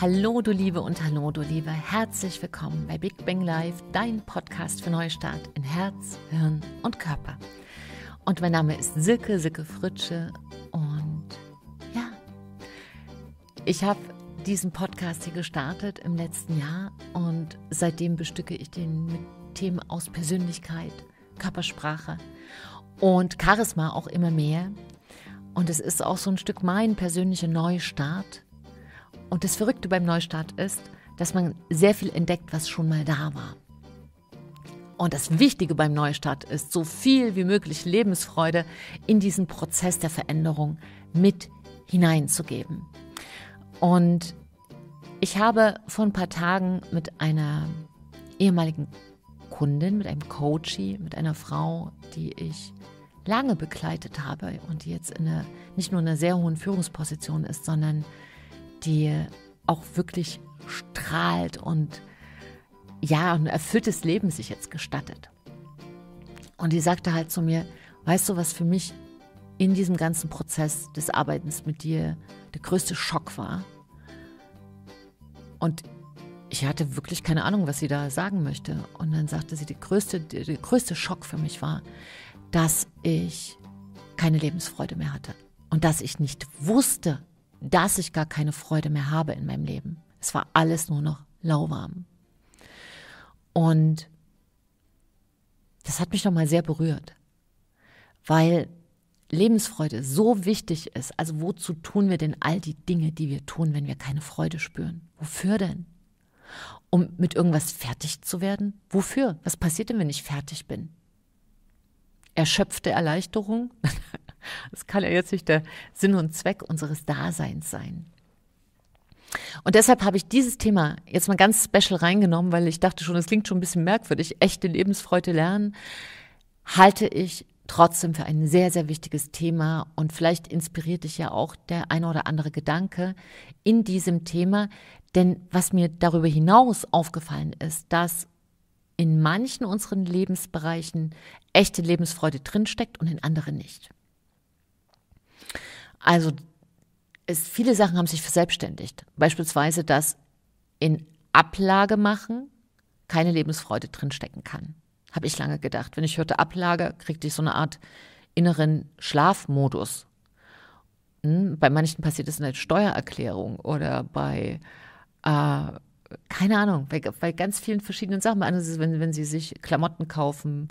Hallo, du Liebe und hallo, du Liebe. Herzlich willkommen bei Big Bang Live, dein Podcast für Neustart in Herz, Hirn und Körper. Und mein Name ist Silke, Silke Fritsche. Und ja, ich habe diesen Podcast hier gestartet im letzten Jahr und seitdem bestücke ich den mit Themen aus Persönlichkeit, Körpersprache und Charisma auch immer mehr. Und es ist auch so ein Stück mein persönlicher Neustart und das Verrückte beim Neustart ist, dass man sehr viel entdeckt, was schon mal da war. Und das Wichtige beim Neustart ist, so viel wie möglich Lebensfreude in diesen Prozess der Veränderung mit hineinzugeben. Und ich habe vor ein paar Tagen mit einer ehemaligen Kundin, mit einem Coachie, mit einer Frau, die ich lange begleitet habe und die jetzt in eine, nicht nur in einer sehr hohen Führungsposition ist, sondern die auch wirklich strahlt und ja, ein erfülltes Leben sich jetzt gestattet. Und die sagte halt zu mir, weißt du, was für mich in diesem ganzen Prozess des Arbeitens mit dir der größte Schock war? Und ich hatte wirklich keine Ahnung, was sie da sagen möchte. Und dann sagte sie, der größte, der größte Schock für mich war, dass ich keine Lebensfreude mehr hatte und dass ich nicht wusste, dass ich gar keine Freude mehr habe in meinem Leben. Es war alles nur noch lauwarm. Und das hat mich nochmal sehr berührt, weil Lebensfreude so wichtig ist. Also wozu tun wir denn all die Dinge, die wir tun, wenn wir keine Freude spüren? Wofür denn? Um mit irgendwas fertig zu werden? Wofür? Was passiert denn, wenn ich fertig bin? Erschöpfte Erleichterung? Das kann ja jetzt nicht der Sinn und Zweck unseres Daseins sein. Und deshalb habe ich dieses Thema jetzt mal ganz special reingenommen, weil ich dachte schon, es klingt schon ein bisschen merkwürdig, echte Lebensfreude lernen, halte ich trotzdem für ein sehr, sehr wichtiges Thema. Und vielleicht inspiriert dich ja auch der eine oder andere Gedanke in diesem Thema. Denn was mir darüber hinaus aufgefallen ist, dass in manchen unseren Lebensbereichen echte Lebensfreude drinsteckt und in anderen nicht. Also es, viele Sachen haben sich verselbstständigt. Beispielsweise, dass in Ablage machen keine Lebensfreude drinstecken kann. Habe ich lange gedacht. Wenn ich hörte Ablage, kriegte ich so eine Art inneren Schlafmodus. Hm? Bei manchen passiert es in der Steuererklärung oder bei äh, keine Ahnung, bei, bei, ganz vielen verschiedenen Sachen. Bei wenn, wenn sie sich Klamotten kaufen,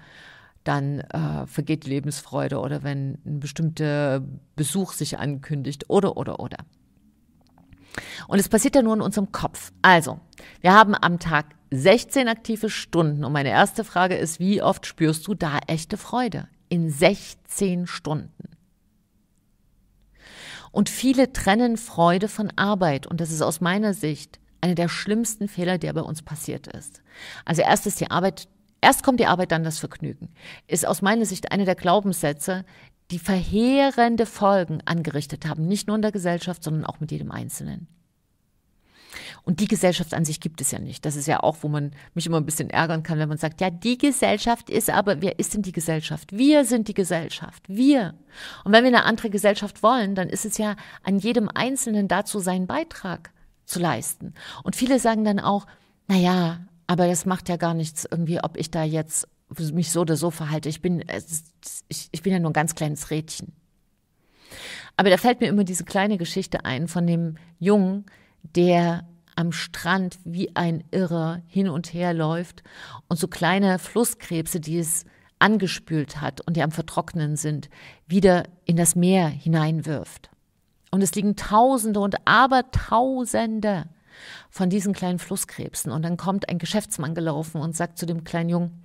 dann äh, vergeht die Lebensfreude oder wenn ein bestimmter Besuch sich ankündigt oder, oder, oder. Und es passiert ja nur in unserem Kopf. Also, wir haben am Tag 16 aktive Stunden und meine erste Frage ist, wie oft spürst du da echte Freude? In 16 Stunden. Und viele trennen Freude von Arbeit und das ist aus meiner Sicht einer der schlimmsten Fehler, der bei uns passiert ist. Also erst ist die Arbeit Erst kommt die Arbeit, dann das Vergnügen. Ist aus meiner Sicht eine der Glaubenssätze, die verheerende Folgen angerichtet haben, nicht nur in der Gesellschaft, sondern auch mit jedem Einzelnen. Und die Gesellschaft an sich gibt es ja nicht. Das ist ja auch, wo man mich immer ein bisschen ärgern kann, wenn man sagt, ja, die Gesellschaft ist aber, wer ist denn die Gesellschaft? Wir sind die Gesellschaft. Wir. Und wenn wir eine andere Gesellschaft wollen, dann ist es ja an jedem Einzelnen dazu seinen Beitrag zu leisten. Und viele sagen dann auch, na ja, aber das macht ja gar nichts irgendwie, ob ich da jetzt mich so oder so verhalte. Ich bin, äh, ich, bin ja nur ein ganz kleines Rädchen. Aber da fällt mir immer diese kleine Geschichte ein von dem Jungen, der am Strand wie ein Irrer hin und her läuft und so kleine Flusskrebse, die es angespült hat und die am Vertrocknen sind, wieder in das Meer hineinwirft. Und es liegen Tausende und Abertausende von diesen kleinen Flusskrebsen. Und dann kommt ein Geschäftsmann gelaufen und sagt zu dem kleinen Jungen,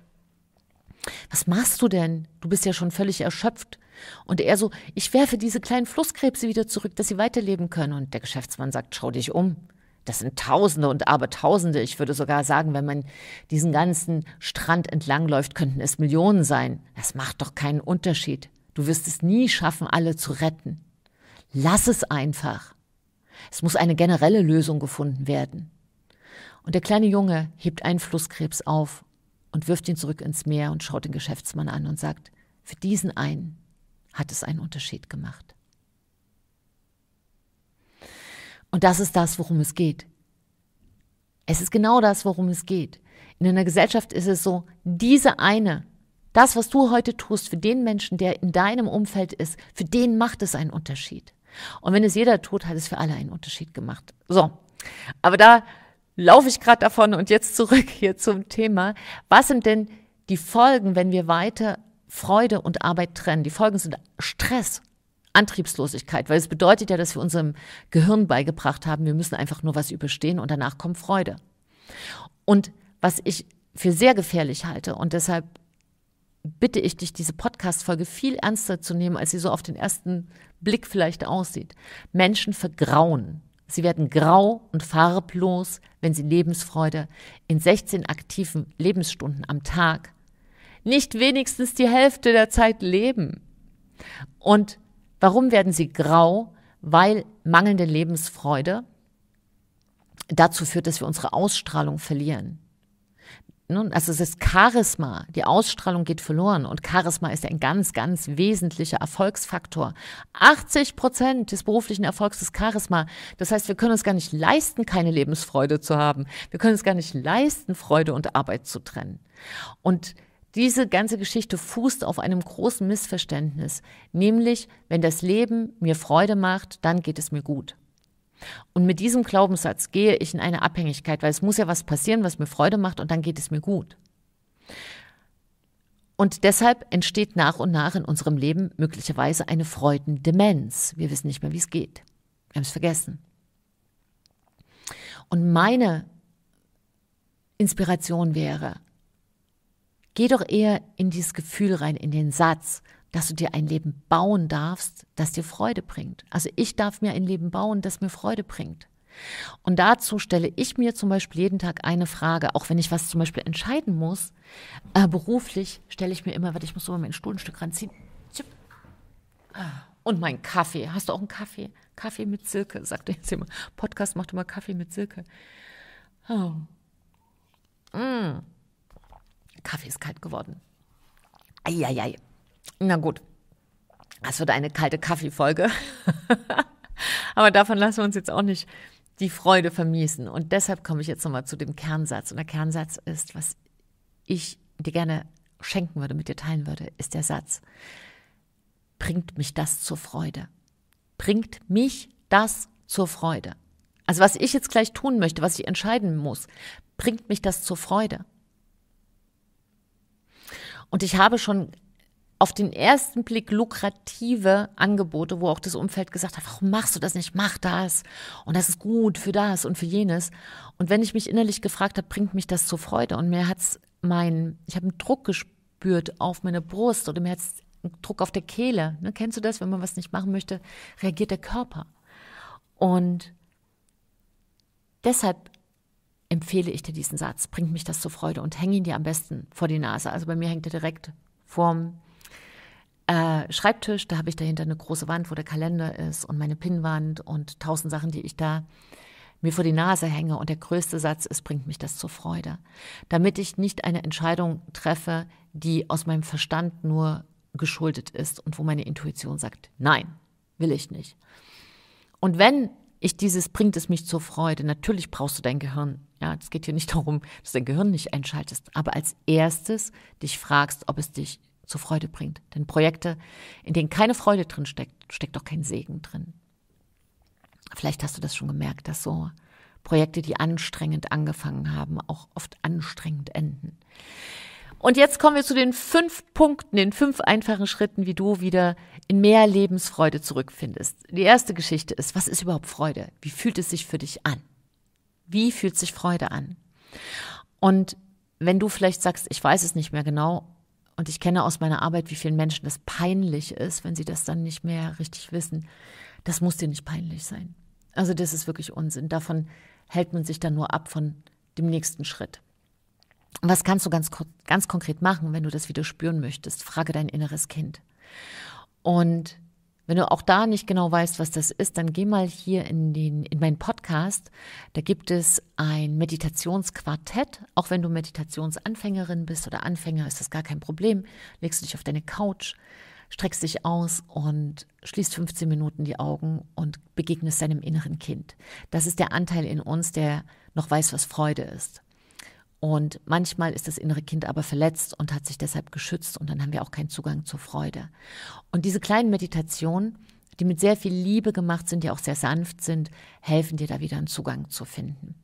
was machst du denn? Du bist ja schon völlig erschöpft. Und er so, ich werfe diese kleinen Flusskrebse wieder zurück, dass sie weiterleben können. Und der Geschäftsmann sagt, schau dich um. Das sind Tausende und Abertausende. Ich würde sogar sagen, wenn man diesen ganzen Strand entlangläuft, könnten es Millionen sein. Das macht doch keinen Unterschied. Du wirst es nie schaffen, alle zu retten. Lass es einfach. Es muss eine generelle Lösung gefunden werden. Und der kleine Junge hebt einen Flusskrebs auf und wirft ihn zurück ins Meer und schaut den Geschäftsmann an und sagt, für diesen einen hat es einen Unterschied gemacht. Und das ist das, worum es geht. Es ist genau das, worum es geht. In einer Gesellschaft ist es so, diese eine, das, was du heute tust, für den Menschen, der in deinem Umfeld ist, für den macht es einen Unterschied. Und wenn es jeder tut, hat es für alle einen Unterschied gemacht. So, aber da laufe ich gerade davon und jetzt zurück hier zum Thema. Was sind denn die Folgen, wenn wir weiter Freude und Arbeit trennen? Die Folgen sind Stress, Antriebslosigkeit, weil es bedeutet ja, dass wir unserem Gehirn beigebracht haben, wir müssen einfach nur was überstehen und danach kommt Freude. Und was ich für sehr gefährlich halte und deshalb bitte ich dich, diese Podcast-Folge viel ernster zu nehmen, als sie so auf den ersten Blick vielleicht aussieht. Menschen vergrauen. Sie werden grau und farblos, wenn sie Lebensfreude in 16 aktiven Lebensstunden am Tag nicht wenigstens die Hälfte der Zeit leben. Und warum werden sie grau? Weil mangelnde Lebensfreude dazu führt, dass wir unsere Ausstrahlung verlieren. Ne, also es ist Charisma, die Ausstrahlung geht verloren und Charisma ist ein ganz, ganz wesentlicher Erfolgsfaktor. 80 Prozent des beruflichen Erfolgs ist Charisma. Das heißt, wir können uns gar nicht leisten, keine Lebensfreude zu haben. Wir können uns gar nicht leisten, Freude und Arbeit zu trennen. Und diese ganze Geschichte fußt auf einem großen Missverständnis, nämlich wenn das Leben mir Freude macht, dann geht es mir gut. Und mit diesem Glaubenssatz gehe ich in eine Abhängigkeit, weil es muss ja was passieren, was mir Freude macht und dann geht es mir gut. Und deshalb entsteht nach und nach in unserem Leben möglicherweise eine Freudendemenz. Wir wissen nicht mehr, wie es geht. Wir haben es vergessen. Und meine Inspiration wäre, geh doch eher in dieses Gefühl rein, in den Satz, dass du dir ein Leben bauen darfst, das dir Freude bringt. Also ich darf mir ein Leben bauen, das mir Freude bringt. Und dazu stelle ich mir zum Beispiel jeden Tag eine Frage, auch wenn ich was zum Beispiel entscheiden muss, äh, beruflich stelle ich mir immer, warte, ich muss so mein Stuhlenstück ranziehen. Und mein Kaffee. Hast du auch einen Kaffee? Kaffee mit Silke, sagt jetzt jemand. Podcast macht immer Kaffee mit Silke. Oh. Mm. Kaffee ist kalt geworden. Eieiei. Ei, ei. Na gut, das wird eine kalte Kaffeefolge. Aber davon lassen wir uns jetzt auch nicht die Freude vermiesen. Und deshalb komme ich jetzt nochmal zu dem Kernsatz. Und der Kernsatz ist, was ich dir gerne schenken würde, mit dir teilen würde, ist der Satz, bringt mich das zur Freude? Bringt mich das zur Freude? Also was ich jetzt gleich tun möchte, was ich entscheiden muss, bringt mich das zur Freude? Und ich habe schon auf den ersten Blick lukrative Angebote, wo auch das Umfeld gesagt hat, warum machst du das nicht? Mach das. Und das ist gut für das und für jenes. Und wenn ich mich innerlich gefragt habe, bringt mich das zur Freude? Und mir hat es mein, ich habe einen Druck gespürt auf meine Brust oder mir hat's einen Druck auf der Kehle. Ne, kennst du das? Wenn man was nicht machen möchte, reagiert der Körper. Und deshalb empfehle ich dir diesen Satz, bringt mich das zur Freude und hänge ihn dir am besten vor die Nase. Also bei mir hängt er direkt vorm äh, Schreibtisch, da habe ich dahinter eine große Wand, wo der Kalender ist und meine Pinnwand und tausend Sachen, die ich da mir vor die Nase hänge. Und der größte Satz ist, bringt mich das zur Freude. Damit ich nicht eine Entscheidung treffe, die aus meinem Verstand nur geschuldet ist und wo meine Intuition sagt, nein, will ich nicht. Und wenn ich dieses bringt es mich zur Freude, natürlich brauchst du dein Gehirn. Ja, es geht hier nicht darum, dass dein Gehirn nicht einschaltest, aber als erstes dich fragst, ob es dich zur Freude bringt. Denn Projekte, in denen keine Freude drin steckt, steckt auch kein Segen drin. Vielleicht hast du das schon gemerkt, dass so Projekte, die anstrengend angefangen haben, auch oft anstrengend enden. Und jetzt kommen wir zu den fünf Punkten, den fünf einfachen Schritten, wie du wieder in mehr Lebensfreude zurückfindest. Die erste Geschichte ist, was ist überhaupt Freude? Wie fühlt es sich für dich an? Wie fühlt sich Freude an? Und wenn du vielleicht sagst, ich weiß es nicht mehr genau, und ich kenne aus meiner Arbeit, wie vielen Menschen das peinlich ist, wenn sie das dann nicht mehr richtig wissen. Das muss dir nicht peinlich sein. Also das ist wirklich Unsinn. Davon hält man sich dann nur ab von dem nächsten Schritt. Was kannst du ganz, ganz konkret machen, wenn du das wieder spüren möchtest? Frage dein inneres Kind. Und wenn du auch da nicht genau weißt, was das ist, dann geh mal hier in, den, in meinen Podcast. Da gibt es ein Meditationsquartett. Auch wenn du Meditationsanfängerin bist oder Anfänger, ist das gar kein Problem. Legst du dich auf deine Couch, streckst dich aus und schließt 15 Minuten die Augen und begegnest deinem inneren Kind. Das ist der Anteil in uns, der noch weiß, was Freude ist. Und manchmal ist das innere Kind aber verletzt und hat sich deshalb geschützt und dann haben wir auch keinen Zugang zur Freude. Und diese kleinen Meditationen, die mit sehr viel Liebe gemacht sind, die auch sehr sanft sind, helfen dir da wieder einen Zugang zu finden.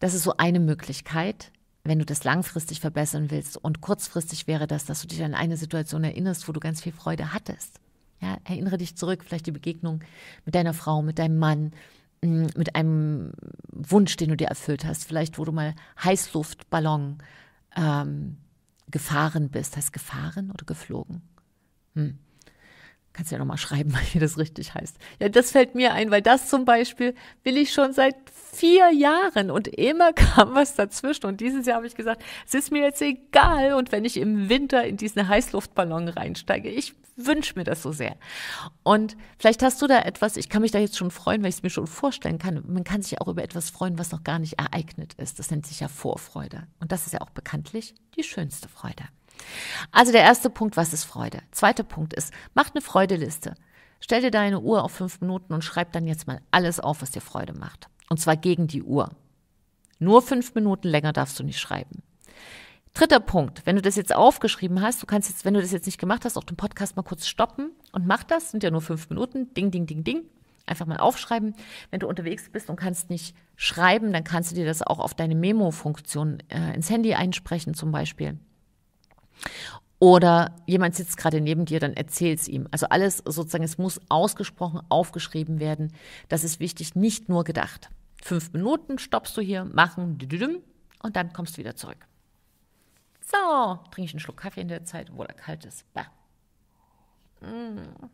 Das ist so eine Möglichkeit, wenn du das langfristig verbessern willst. Und kurzfristig wäre das, dass du dich an eine Situation erinnerst, wo du ganz viel Freude hattest. Ja, erinnere dich zurück, vielleicht die Begegnung mit deiner Frau, mit deinem Mann, mit einem Wunsch, den du dir erfüllt hast, vielleicht wo du mal Heißluftballon ähm, gefahren bist. Heißt gefahren oder geflogen? Hm. Kannst ja nochmal schreiben, wie das richtig heißt. Ja, das fällt mir ein, weil das zum Beispiel will ich schon seit vier Jahren und immer kam was dazwischen. Und dieses Jahr habe ich gesagt, es ist mir jetzt egal. Und wenn ich im Winter in diesen Heißluftballon reinsteige, ich wünsche mir das so sehr. Und vielleicht hast du da etwas, ich kann mich da jetzt schon freuen, weil ich es mir schon vorstellen kann. Man kann sich auch über etwas freuen, was noch gar nicht ereignet ist. Das nennt sich ja Vorfreude. Und das ist ja auch bekanntlich die schönste Freude. Also der erste Punkt, was ist Freude? Zweiter Punkt ist, mach eine Freudeliste. Stell dir deine Uhr auf fünf Minuten und schreib dann jetzt mal alles auf, was dir Freude macht. Und zwar gegen die Uhr. Nur fünf Minuten länger darfst du nicht schreiben. Dritter Punkt, wenn du das jetzt aufgeschrieben hast, du kannst jetzt, wenn du das jetzt nicht gemacht hast, auch den Podcast mal kurz stoppen und mach das, sind ja nur fünf Minuten, ding, ding, ding, ding, einfach mal aufschreiben. Wenn du unterwegs bist und kannst nicht schreiben, dann kannst du dir das auch auf deine Memo-Funktion äh, ins Handy einsprechen zum Beispiel. Oder jemand sitzt gerade neben dir, dann erzähl es ihm. Also alles sozusagen, es muss ausgesprochen aufgeschrieben werden. Das ist wichtig, nicht nur gedacht. Fünf Minuten stoppst du hier, machen, und dann kommst du wieder zurück. So, trinke ich einen Schluck Kaffee in der Zeit, obwohl er kalt ist. Bah. Mm.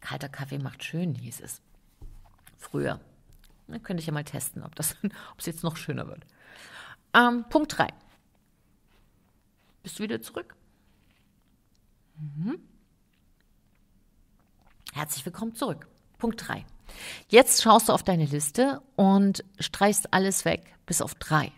Kalter Kaffee macht schön, hieß es. Früher. Dann könnte ich ja mal testen, ob das, ob es jetzt noch schöner wird. Ähm, Punkt 3. Bist du wieder zurück? Mhm. Herzlich willkommen zurück. Punkt 3. Jetzt schaust du auf deine Liste und streichst alles weg, bis auf 3.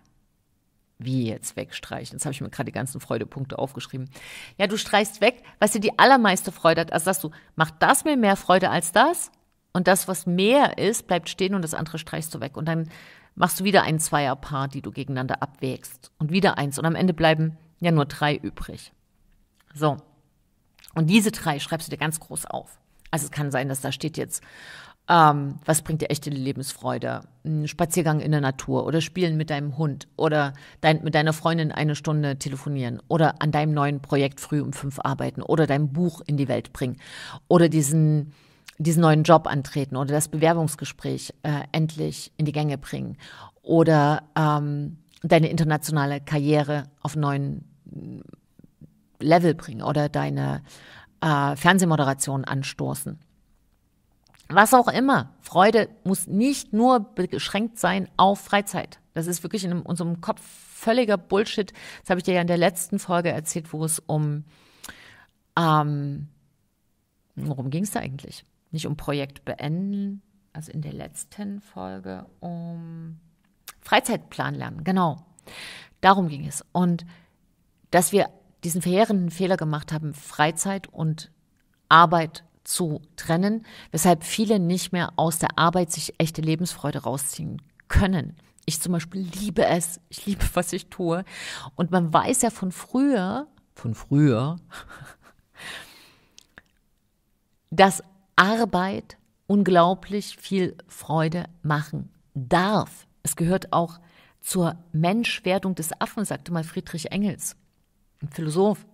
Wie jetzt wegstreichen? Jetzt habe ich mir gerade die ganzen Freudepunkte aufgeschrieben. Ja, du streichst weg, was dir die allermeiste Freude hat. Also sagst du, macht das mir mehr Freude als das? Und das, was mehr ist, bleibt stehen und das andere streichst du weg. Und dann machst du wieder ein Zweierpaar, die du gegeneinander abwägst. Und wieder eins. Und am Ende bleiben ja nur drei übrig. So. Und diese drei schreibst du dir ganz groß auf. Also es kann sein, dass da steht jetzt ähm, was bringt dir echte Lebensfreude? Ein Spaziergang in der Natur oder Spielen mit deinem Hund oder dein, mit deiner Freundin eine Stunde telefonieren oder an deinem neuen Projekt früh um fünf arbeiten oder dein Buch in die Welt bringen oder diesen diesen neuen Job antreten oder das Bewerbungsgespräch äh, endlich in die Gänge bringen oder ähm, deine internationale Karriere auf neuen mm, Level bringen oder deine äh, Fernsehmoderation anstoßen was auch immer. Freude muss nicht nur beschränkt sein auf Freizeit. Das ist wirklich in unserem Kopf völliger Bullshit. Das habe ich dir ja in der letzten Folge erzählt, wo es um, ähm, worum ging es da eigentlich? Nicht um Projekt beenden, also in der letzten Folge um Freizeitplan lernen, genau. Darum ging es. Und dass wir diesen verheerenden Fehler gemacht haben, Freizeit und Arbeit zu trennen, weshalb viele nicht mehr aus der Arbeit sich echte Lebensfreude rausziehen können. Ich zum Beispiel liebe es, ich liebe, was ich tue. Und man weiß ja von früher, von früher, dass Arbeit unglaublich viel Freude machen darf. Es gehört auch zur Menschwerdung des Affen, sagte mal Friedrich Engels, ein Philosoph.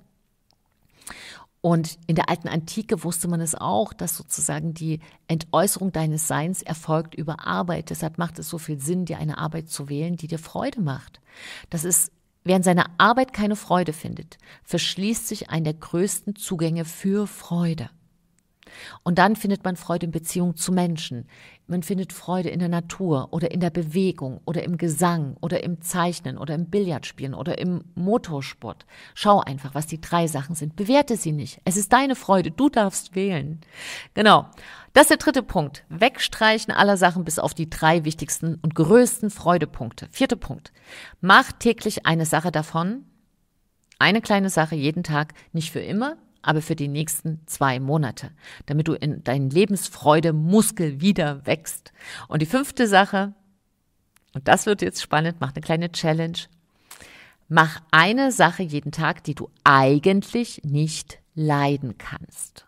Und in der alten Antike wusste man es auch, dass sozusagen die Entäußerung deines Seins erfolgt über Arbeit. Deshalb macht es so viel Sinn, dir eine Arbeit zu wählen, die dir Freude macht. Das ist, wer in seiner Arbeit keine Freude findet, verschließt sich einen der größten Zugänge für Freude. Und dann findet man Freude in Beziehung zu Menschen. Man findet Freude in der Natur oder in der Bewegung oder im Gesang oder im Zeichnen oder im Billardspielen oder im Motorsport. Schau einfach, was die drei Sachen sind. Bewerte sie nicht. Es ist deine Freude. Du darfst wählen. Genau. Das ist der dritte Punkt. Wegstreichen aller Sachen bis auf die drei wichtigsten und größten Freudepunkte. Vierter Punkt. Mach täglich eine Sache davon. Eine kleine Sache jeden Tag. Nicht für immer, aber für die nächsten zwei Monate, damit du in deinen Lebensfreude-Muskel wieder wächst. Und die fünfte Sache, und das wird jetzt spannend, mach eine kleine Challenge. Mach eine Sache jeden Tag, die du eigentlich nicht leiden kannst.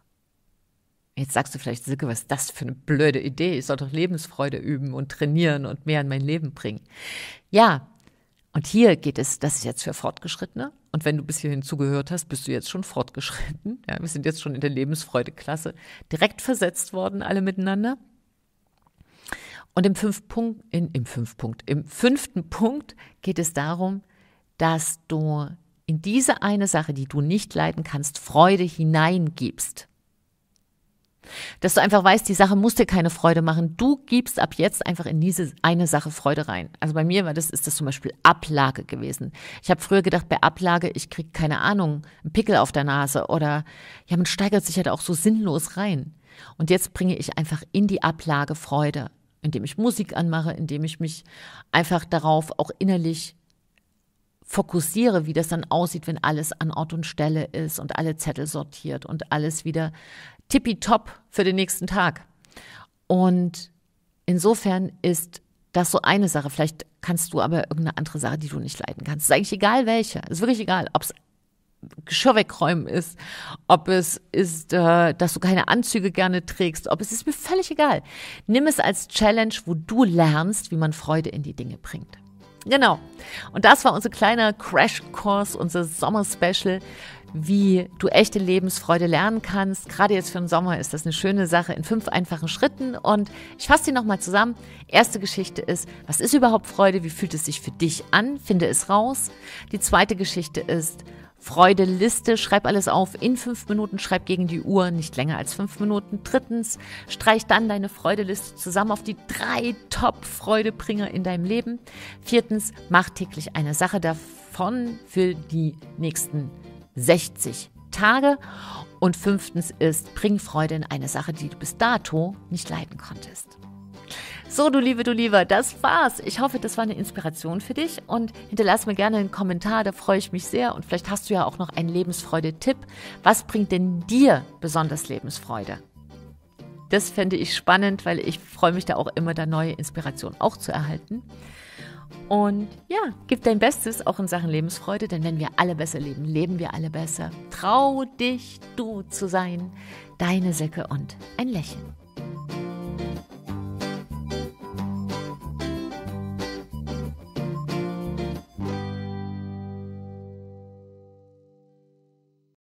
Jetzt sagst du vielleicht, Silke, was ist das für eine blöde Idee? Ich soll doch Lebensfreude üben und trainieren und mehr in mein Leben bringen. Ja, und hier geht es, das ist jetzt für Fortgeschrittene, und wenn du bis hierhin zugehört hast, bist du jetzt schon fortgeschritten. Ja, wir sind jetzt schon in der Lebensfreudeklasse direkt versetzt worden, alle miteinander. Und im, fünf Punkt, in, im, fünf Punkt, im fünften Punkt geht es darum, dass du in diese eine Sache, die du nicht leiden kannst, Freude hineingibst. Dass du einfach weißt, die Sache muss dir keine Freude machen. Du gibst ab jetzt einfach in diese eine Sache Freude rein. Also bei mir war das, ist das zum Beispiel Ablage gewesen. Ich habe früher gedacht, bei Ablage, ich kriege keine Ahnung, einen Pickel auf der Nase oder ja, man steigert sich halt auch so sinnlos rein. Und jetzt bringe ich einfach in die Ablage Freude, indem ich Musik anmache, indem ich mich einfach darauf auch innerlich fokussiere, wie das dann aussieht, wenn alles an Ort und Stelle ist und alle Zettel sortiert und alles wieder tippitopp für den nächsten Tag. Und insofern ist das so eine Sache. Vielleicht kannst du aber irgendeine andere Sache, die du nicht leiden kannst. Ist eigentlich egal welche. Es Ist wirklich egal, ob es Geschirr wegräumen ist, ob es ist, äh, dass du keine Anzüge gerne trägst, ob es ist mir völlig egal. Nimm es als Challenge, wo du lernst, wie man Freude in die Dinge bringt. Genau. Und das war unser kleiner Crashkurs, unser Sommer-Special wie du echte Lebensfreude lernen kannst. Gerade jetzt für den Sommer ist das eine schöne Sache in fünf einfachen Schritten. Und ich fasse die nochmal zusammen. Erste Geschichte ist, was ist überhaupt Freude? Wie fühlt es sich für dich an? Finde es raus. Die zweite Geschichte ist, Freude, Liste, schreib alles auf in fünf Minuten, schreib gegen die Uhr, nicht länger als fünf Minuten. Drittens, streich dann deine Freudeliste zusammen auf die drei Top-Freudebringer in deinem Leben. Viertens, mach täglich eine Sache davon für die nächsten 60 Tage. Und fünftens ist, bring Freude in eine Sache, die du bis dato nicht leiden konntest. So, du Liebe, du Lieber, das war's. Ich hoffe, das war eine Inspiration für dich und hinterlass mir gerne einen Kommentar, da freue ich mich sehr. Und vielleicht hast du ja auch noch einen Lebensfreude-Tipp. Was bringt denn dir besonders Lebensfreude? Das fände ich spannend, weil ich freue mich da auch immer, da neue Inspirationen auch zu erhalten. Und ja, gib dein Bestes auch in Sachen Lebensfreude, denn wenn wir alle besser leben, leben wir alle besser. Trau dich, du zu sein, deine Säcke und ein Lächeln.